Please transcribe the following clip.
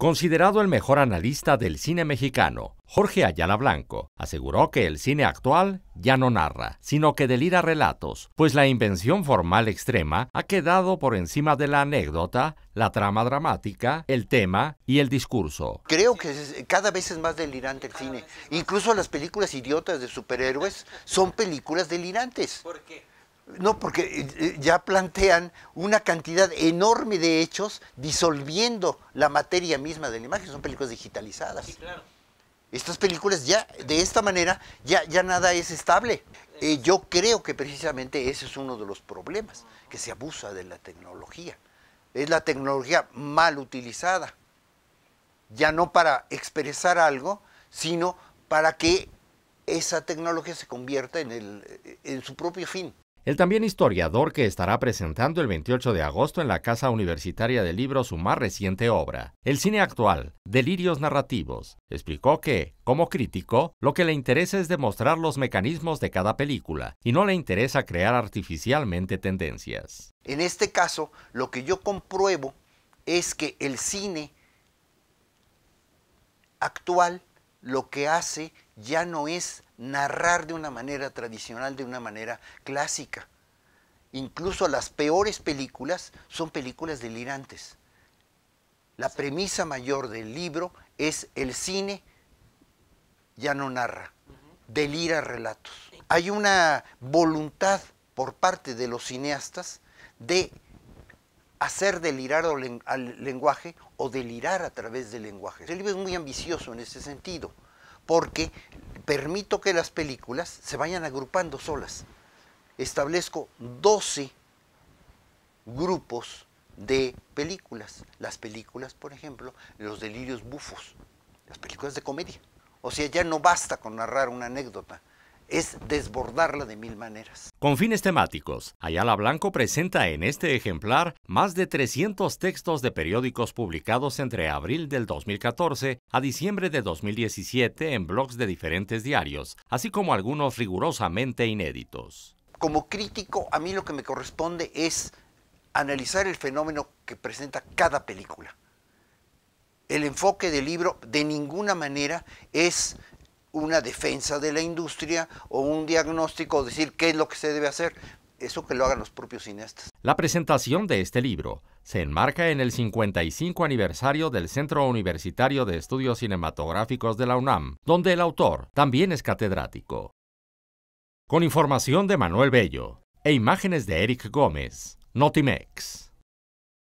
Considerado el mejor analista del cine mexicano, Jorge Ayala Blanco aseguró que el cine actual ya no narra, sino que delira relatos, pues la invención formal extrema ha quedado por encima de la anécdota, la trama dramática, el tema y el discurso. Creo que cada vez es más delirante el cine. Incluso las películas idiotas de superhéroes son películas delirantes. ¿Por qué? No, porque eh, eh, ya plantean una cantidad enorme de hechos disolviendo la materia misma de la imagen. Son películas digitalizadas. claro. Estas películas ya, de esta manera, ya, ya nada es estable. Eh, yo creo que precisamente ese es uno de los problemas, que se abusa de la tecnología. Es la tecnología mal utilizada. Ya no para expresar algo, sino para que esa tecnología se convierta en su propio fin. El también historiador que estará presentando el 28 de agosto en la Casa Universitaria del Libro su más reciente obra, El cine actual, Delirios Narrativos, explicó que, como crítico, lo que le interesa es demostrar los mecanismos de cada película y no le interesa crear artificialmente tendencias. En este caso, lo que yo compruebo es que el cine actual lo que hace ya no es narrar de una manera tradicional, de una manera clásica. Incluso las peores películas son películas delirantes. La premisa mayor del libro es el cine ya no narra, delira relatos. Hay una voluntad por parte de los cineastas de hacer delirar al lenguaje o delirar a través del lenguaje. El libro es muy ambicioso en ese sentido, porque permito que las películas se vayan agrupando solas. Establezco 12 grupos de películas. Las películas, por ejemplo, los delirios bufos, las películas de comedia. O sea, ya no basta con narrar una anécdota, es desbordarla de mil maneras. Con fines temáticos, Ayala Blanco presenta en este ejemplar más de 300 textos de periódicos publicados entre abril del 2014 a diciembre de 2017 en blogs de diferentes diarios, así como algunos rigurosamente inéditos. Como crítico, a mí lo que me corresponde es analizar el fenómeno que presenta cada película. El enfoque del libro de ninguna manera es una defensa de la industria o un diagnóstico decir qué es lo que se debe hacer. Eso que lo hagan los propios cineastas. La presentación de este libro se enmarca en el 55 aniversario del Centro Universitario de Estudios Cinematográficos de la UNAM, donde el autor también es catedrático. Con información de Manuel Bello e imágenes de Eric Gómez, Notimex.